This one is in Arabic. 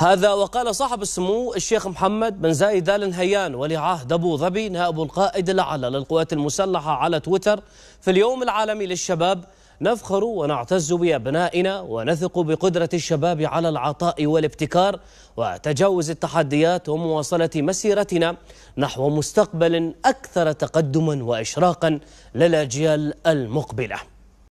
هذا وقال صاحب السمو الشيخ محمد بن زايد آل نهيان ولي عهد أبو ظبي نائب القائد الأعلى للقوات المسلحة على تويتر في اليوم العالمي للشباب نفخر ونعتز بأبنائنا ونثق بقدرة الشباب على العطاء والابتكار وتجاوز التحديات ومواصلة مسيرتنا نحو مستقبل أكثر تقدما وإشراقا للأجيال المقبلة